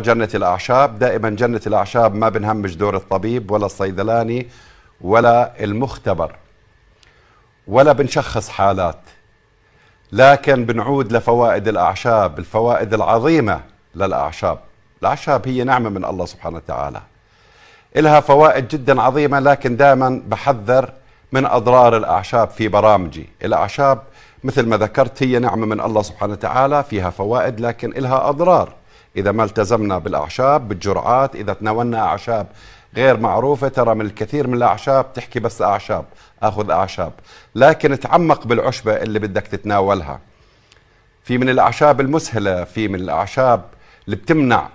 جنة الأعشاب دائما جنة الأعشاب ما بنهمش دور الطبيب ولا الصيدلاني ولا المختبر ولا بنشخص حالات لكن بنعود لفوائد الأعشاب الفوائد العظيمة للأعشاب الأعشاب هي نعمة من الله سبحانه وتعالى إلها فوائد جدا عظيمة لكن دائما بحذر من أضرار الأعشاب في برامجي الأعشاب مثل ما ذكرت هي نعمة من الله سبحانه وتعالى فيها فوائد لكن إلها أضرار إذا ما التزمنا بالأعشاب بالجرعات إذا تناولنا أعشاب غير معروفة ترى من الكثير من الأعشاب تحكي بس أعشاب أخذ أعشاب لكن تعمق بالعشبة اللي بدك تتناولها في من الأعشاب المسهلة في من الأعشاب اللي بتمنع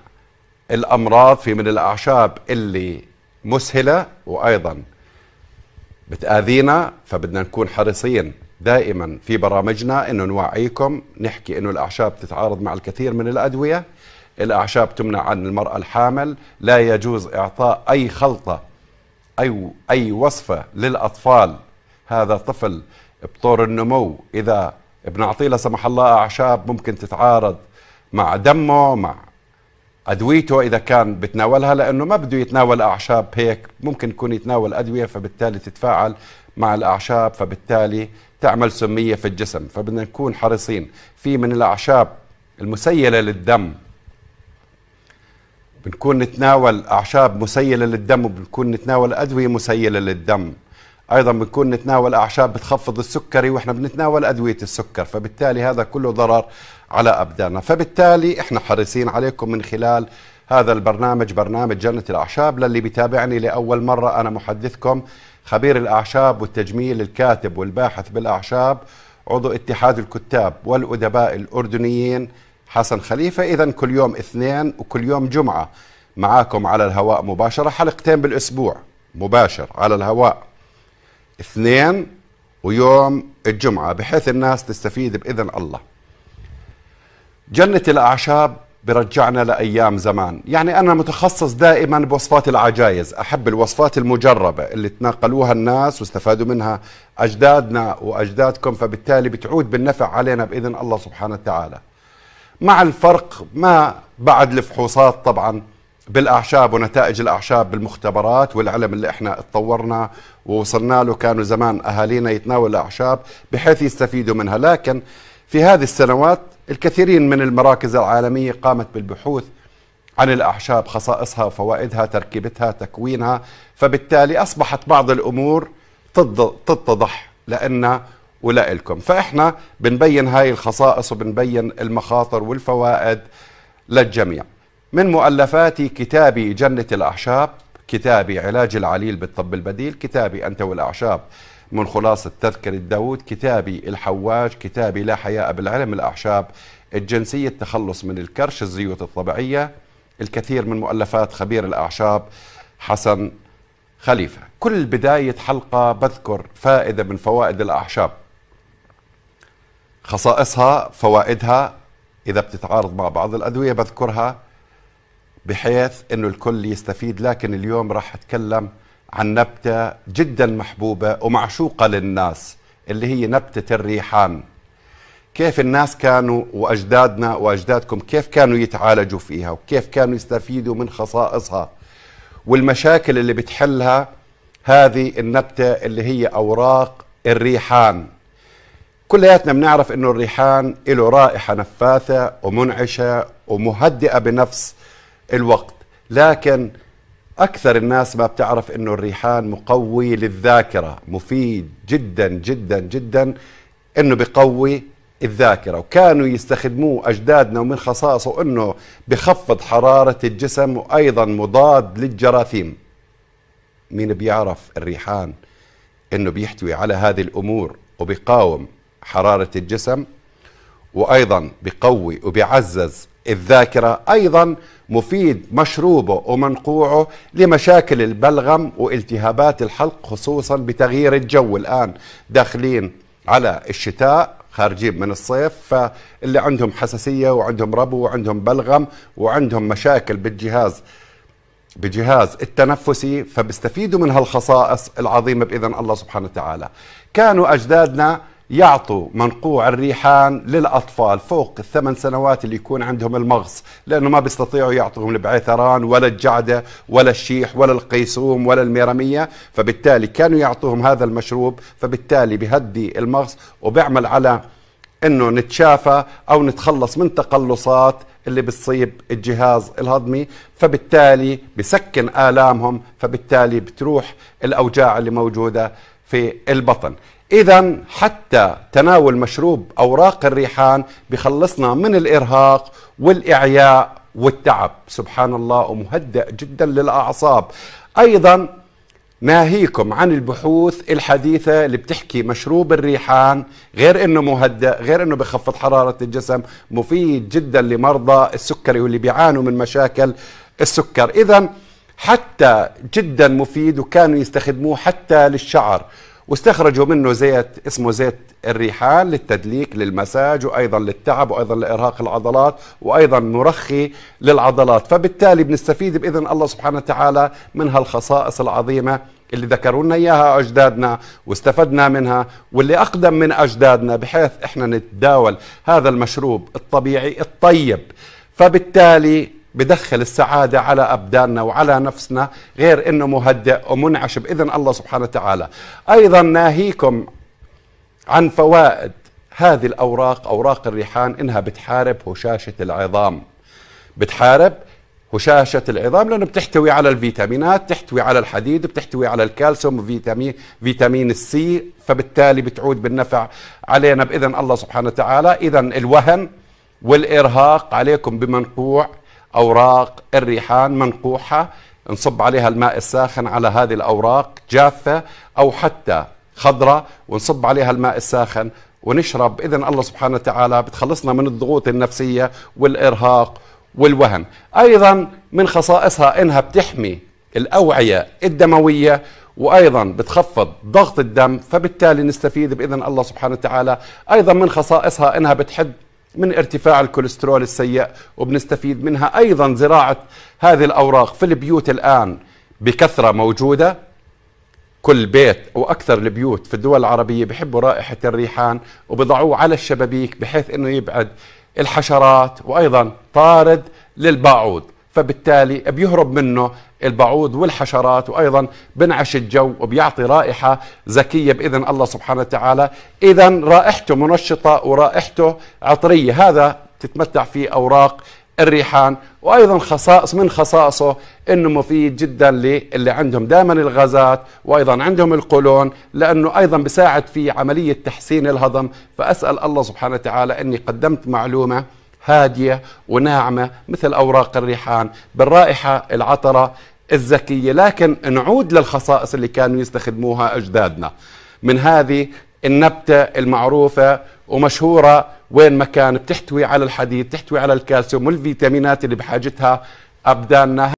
الأمراض في من الأعشاب اللي مسهلة وأيضا بتآذينا فبدنا نكون حريصين دائما في برامجنا انه نوعيكم نحكي انه الاعشاب تتعارض مع الكثير من الادويه الأعشاب تمنع عن المرأة الحامل لا يجوز إعطاء أي خلطة أي, أي وصفة للأطفال هذا طفل بطور النمو إذا بنعطيه لا سمح الله أعشاب ممكن تتعارض مع دمه مع ادويته اذا كان بتناولها لانه ما بده يتناول اعشاب هيك ممكن يكون يتناول ادويه فبالتالي تتفاعل مع الاعشاب فبالتالي تعمل سميه في الجسم فبدنا نكون حريصين في من الاعشاب المسيله للدم بنكون نتناول أعشاب مسيلة للدم وبنكون نتناول أدوية مسيلة للدم ايضا بنكون نتناول اعشاب بتخفض السكري واحنا بنتناول ادويه السكر فبالتالي هذا كله ضرر على ابداننا فبالتالي احنا حريصين عليكم من خلال هذا البرنامج برنامج جنه الاعشاب للي بيتابعني لاول مره انا محدثكم خبير الاعشاب والتجميل الكاتب والباحث بالاعشاب عضو اتحاد الكتاب والادباء الاردنيين حسن خليفة إذا كل يوم اثنين وكل يوم جمعة معاكم على الهواء مباشرة حلقتين بالأسبوع مباشر على الهواء اثنين ويوم الجمعة بحيث الناس تستفيد بإذن الله جنة الأعشاب برجعنا لأيام زمان يعني أنا متخصص دائما بوصفات العجائز أحب الوصفات المجربة اللي تناقلوها الناس واستفادوا منها أجدادنا وأجدادكم فبالتالي بتعود بالنفع علينا بإذن الله سبحانه وتعالى مع الفرق ما بعد الفحوصات طبعا بالاعشاب ونتائج الاعشاب بالمختبرات والعلم اللي احنا اتطورنا ووصلنا له كانوا زمان اهالينا يتناولوا الاعشاب بحيث يستفيدوا منها لكن في هذه السنوات الكثيرين من المراكز العالميه قامت بالبحوث عن الاعشاب خصائصها فوائدها تركيبتها تكوينها فبالتالي اصبحت بعض الامور تتضح لان ولا فإحنا بنبين هاي الخصائص وبنبين المخاطر والفوائد للجميع من مؤلفاتي كتابي جنة الأعشاب كتابي علاج العليل بالطب البديل كتابي أنت والأعشاب من خلاصة تذكرة داود كتابي الحواج كتابي لا حياء بالعلم الأعشاب الجنسية التخلص من الكرش الزيوت الطبيعية الكثير من مؤلفات خبير الأعشاب حسن خليفة كل بداية حلقة بذكر فائدة من فوائد الأعشاب خصائصها فوائدها إذا بتتعارض مع بعض الأدوية بذكرها بحيث أنه الكل يستفيد لكن اليوم راح أتكلم عن نبتة جدا محبوبة ومعشوقة للناس اللي هي نبتة الريحان كيف الناس كانوا وأجدادنا وأجدادكم كيف كانوا يتعالجوا فيها وكيف كانوا يستفيدوا من خصائصها والمشاكل اللي بتحلها هذه النبتة اللي هي أوراق الريحان كلياتنا بنعرف انه الريحان له رائحه نفاثه ومنعشه ومهدئه بنفس الوقت لكن اكثر الناس ما بتعرف انه الريحان مقوي للذاكره مفيد جدا جدا جدا انه بقوي الذاكره وكانوا يستخدموه اجدادنا ومن خصائصه انه بخفض حراره الجسم وايضا مضاد للجراثيم مين بيعرف الريحان انه بيحتوي على هذه الامور وبيقاوم حرارة الجسم وأيضا بقوي وبيعزز الذاكرة أيضا مفيد مشروبه ومنقوعه لمشاكل البلغم والتهابات الحلق خصوصا بتغيير الجو الآن داخلين على الشتاء خارجين من الصيف فاللي عندهم حساسية وعندهم ربو وعندهم بلغم وعندهم مشاكل بالجهاز بجهاز التنفسي فبيستفيدوا من هالخصائص العظيمة بإذن الله سبحانه وتعالى كانوا أجدادنا يعطوا منقوع الريحان للاطفال فوق الثمان سنوات اللي يكون عندهم المغص لانه ما بيستطيعوا يعطوهم البعيثران ولا الجعده ولا الشيح ولا القيسوم ولا الميرميه فبالتالي كانوا يعطوهم هذا المشروب فبالتالي بهدي المغص وبيعمل على انه نتشافى او نتخلص من تقلصات اللي بتصيب الجهاز الهضمي فبالتالي بسكن آلامهم فبالتالي بتروح الأوجاع اللي موجودة في البطن إذا حتى تناول مشروب أوراق الريحان بخلصنا من الإرهاق والإعياء والتعب سبحان الله ومهدئ جدا للأعصاب أيضا ناهيكم عن البحوث الحديثة اللي بتحكي مشروب الريحان غير انه مهدئ غير انه بخفض حرارة الجسم مفيد جدا لمرضى السكري واللي بيعانوا من مشاكل السكر اذا حتى جدا مفيد وكانوا يستخدموه حتى للشعر واستخرجوا منه زيت اسمه زيت الريحان للتدليك للمساج وايضا للتعب وايضا لارهاق العضلات وايضا مرخي للعضلات فبالتالي بنستفيد باذن الله سبحانه وتعالى من هالخصائص العظيمه اللي ذكروا لنا اياها اجدادنا واستفدنا منها واللي اقدم من اجدادنا بحيث احنا نتداول هذا المشروب الطبيعي الطيب فبالتالي بدخل السعادة على أبداننا وعلى نفسنا غير أنه مهدئ ومنعش بإذن الله سبحانه وتعالى أيضا ناهيكم عن فوائد هذه الأوراق أوراق الريحان إنها بتحارب هشاشة العظام بتحارب هشاشة العظام لأنه بتحتوي على الفيتامينات تحتوي على الحديد بتحتوي على الكالسيوم وفيتامين فيتامين السي فبالتالي بتعود بالنفع علينا بإذن الله سبحانه وتعالى إذا الوهن والإرهاق عليكم بمنقوع أوراق الريحان منقوحة نصب عليها الماء الساخن على هذه الأوراق جافة أو حتى خضرة ونصب عليها الماء الساخن ونشرب باذن الله سبحانه وتعالى بتخلصنا من الضغوط النفسية والإرهاق والوهن أيضا من خصائصها إنها بتحمي الأوعية الدموية وايضا بتخفض ضغط الدم فبالتالي نستفيد باذن الله سبحانه وتعالى ايضا من خصائصها انها بتحد من ارتفاع الكوليسترول السيء وبنستفيد منها ايضا زراعه هذه الاوراق في البيوت الان بكثره موجوده كل بيت او اكثر البيوت في الدول العربيه بحبوا رائحه الريحان وبضعوه على الشبابيك بحيث انه يبعد الحشرات وايضا طارد للباعوض فبالتالي بيهرب منه البعوض والحشرات وايضا بنعش الجو وبيعطي رائحه زكيه باذن الله سبحانه وتعالى اذا رائحته منشطه ورائحته عطريه هذا تتمتع فيه اوراق الريحان وايضا خصائص من خصائصه انه مفيد جدا للي عندهم دائما الغازات وايضا عندهم القولون لانه ايضا بساعد في عمليه تحسين الهضم فاسال الله سبحانه وتعالى اني قدمت معلومه هادية وناعمة مثل أوراق الريحان بالرائحة العطرة الزكية لكن نعود للخصائص اللي كانوا يستخدموها أجدادنا من هذه النبتة المعروفة ومشهورة وين ما كان بتحتوي على الحديد بتحتوي على الكالسيوم والفيتامينات اللي بحاجتها أبداننا